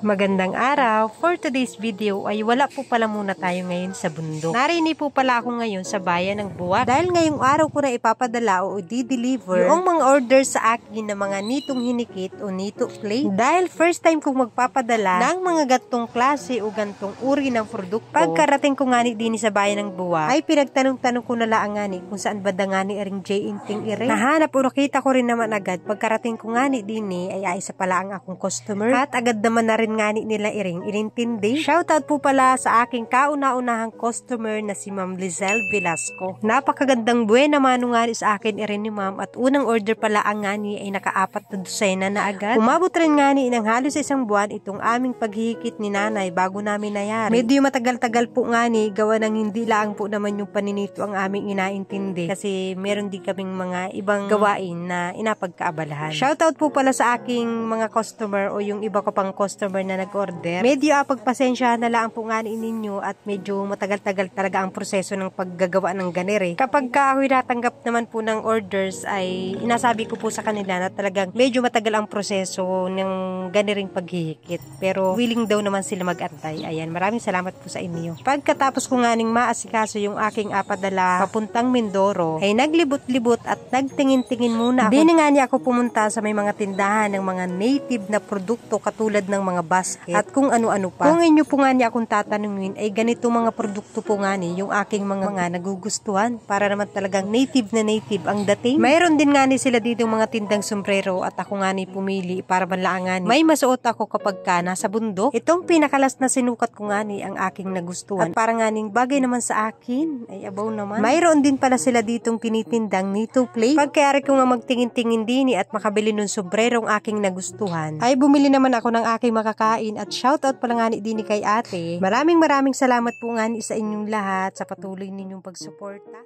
Magandang araw! For today's video ay wala po pala muna tayo ngayon sa bundok. Narini po pala ako ngayon sa bayan ng Buwak. Dahil ngayong araw ko na ipapadala o di-deliver yung mga order sa akin ng mga nitong hinikit o nito plate. Dahil first time kong magpapadala ng mga gantong klase o gantong uri ng produkto. Pagkarating ko ngani din sa bayan ng Buwak ay pinagtanong-tanong ko na lang ngani kung saan ba ngani aring J. Inting Ire. Nahanap o nakita ko rin naman agad pagkarating ko ngani din ay ay isa pala ang akong customer. At agad naman na rin doon nga ni nila iring inintindi. Shoutout po pala sa aking kauna-unahang customer na si Ma'am Lizel Velasco. Napakagandang buhay naman nga ni sa akin iring ni Ma'am at unang order pala ang nga ni ay nakaapat na dosena na agad. Umabot rin nga ni ng halos isang buwan itong aming paghihikit ni nanay bago namin nayari. Medyo matagal-tagal po nga ni gawa ng hindi lang po naman yung paninito ang aming inaintindi kasi meron din kaming mga ibang gawain na inapagkaabalahan. Shoutout po pala sa aking mga customer o yung iba ko pang customer customer na nag-order. Medyo ah, pagpasensya na lang po nga ninyo at medyo matagal-tagal talaga ang proseso ng paggagawa ng ganere. Kapag ka ako'y natanggap naman po ng orders ay inasabi ko po sa kanila na talagang medyo matagal ang proseso ng ganering paghihikit. Pero willing daw naman sila mag-antay. Ayan, maraming salamat po sa inyo. Pagkatapos ko nga ning maasikaso yung aking apadala papuntang Mindoro ay naglibot-libot at nagtingin-tingin muna ako. Di nga niya ako pumunta sa may mga tindahan ng mga native na produkto katulad ng mga mga basket at kung ano-ano pa. Kung inyo po nga niya akong tatanungin ay ganito mga produkto po nga ni yung aking mga mga nagugustuhan para naman talagang native na native ang dating. Mayroon din nga ni sila dito mga tindang sombrero at ako nga ni pumili para manlaangan. May masuot ako kapag ka nasa bundok. Itong pinakalas na sinukat ko nga ni ang aking nagustuhan at para nga ning bagay naman sa akin ay abaw naman. Mayroon din pala sila ditong tinitindang nito play. Pagkayari ko nga magtingin-tingin din at makabili nun sombrerong aking nagustuhan ay bumili naman ako ng aking mga kakain at shoutout pala nga ni kay ate. Maraming maraming salamat po nga sa inyong lahat sa patuloy ninyong pagsuporta.